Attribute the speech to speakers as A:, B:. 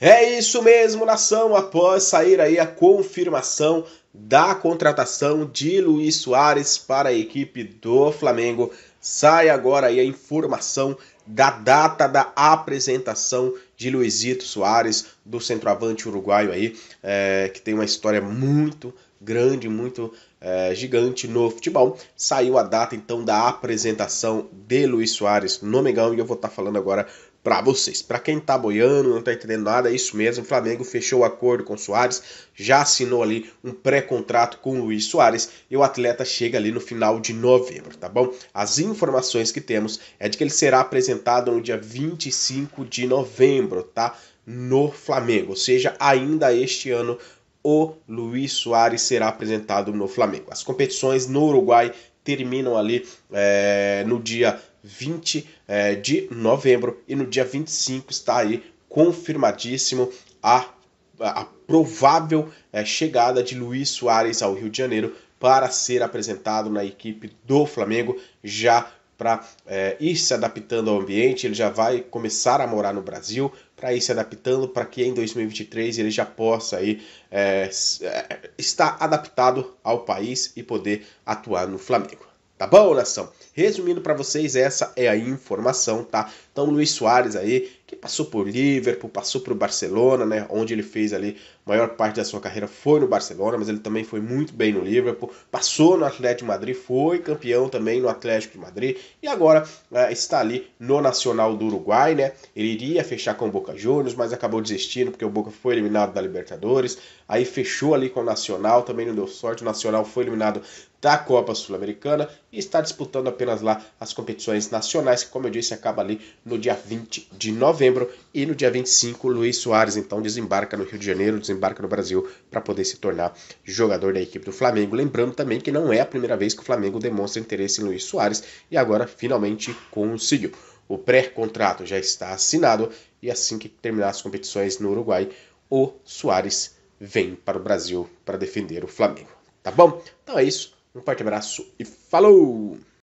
A: É isso mesmo, nação. Após sair aí a confirmação da contratação de Luiz Soares para a equipe do Flamengo, sai agora aí a informação da data da apresentação de Luizito Soares, do centroavante uruguaio aí, é, que tem uma história muito grande, muito é, gigante no futebol. Saiu a data então da apresentação de Luiz Soares no Mengão e eu vou estar tá falando agora para vocês. Para quem tá boiando, não tá entendendo nada, é isso mesmo. O Flamengo fechou o acordo com o Soares, já assinou ali um pré-contrato com o Luiz Soares e o atleta chega ali no final de novembro, tá bom? As informações que temos é de que ele será apresentado no dia 25 de novembro, tá? No Flamengo, ou seja, ainda este ano o Luiz Soares será apresentado no Flamengo. As competições no Uruguai terminam ali é, no dia 20 é, eh, de novembro e no dia 25 está aí confirmadíssimo a, a provável é, chegada de Luiz Soares ao Rio de Janeiro para ser apresentado na equipe do Flamengo já para é, eh, ir se adaptando ao ambiente, ele já vai começar a morar no Brasil para ir se adaptando, para que em 2023 ele já possa aí, é, estar adaptado ao país e poder atuar no Flamengo. Tá bom, nação? Resumindo para vocês, essa é a informação, tá? Então, Luiz Soares aí que passou por Liverpool, passou por Barcelona, né, onde ele fez ali a maior parte da sua carreira foi no Barcelona, mas ele também foi muito bem no Liverpool, passou no Atlético de Madrid, foi campeão também no Atlético de Madrid e agora eh, está ali no Nacional do Uruguai, né? Ele iria fechar com o Boca Juniors, mas acabou desistindo porque o Boca foi eliminado da Libertadores, aí fechou ali com o Nacional, também não deu sorte, o Nacional foi eliminado da Copa Sul-Americana e está disputando apenas lá as competições nacionais, que como eu disse acaba ali no dia 20 de novembro novembro. E no dia 25, Luiz Soares então desembarca no Rio de Janeiro, desembarca no Brasil para poder se tornar jogador da equipe do Flamengo. Lembrando também que não é a primeira vez que o Flamengo demonstra interesse em Luiz Soares e agora finalmente conseguiu. O pré-contrato já está assinado e assim que terminar as competições no Uruguai, o Soares vem para o Brasil para defender o Flamengo. Tá bom? Então é isso. Um forte abraço e falou!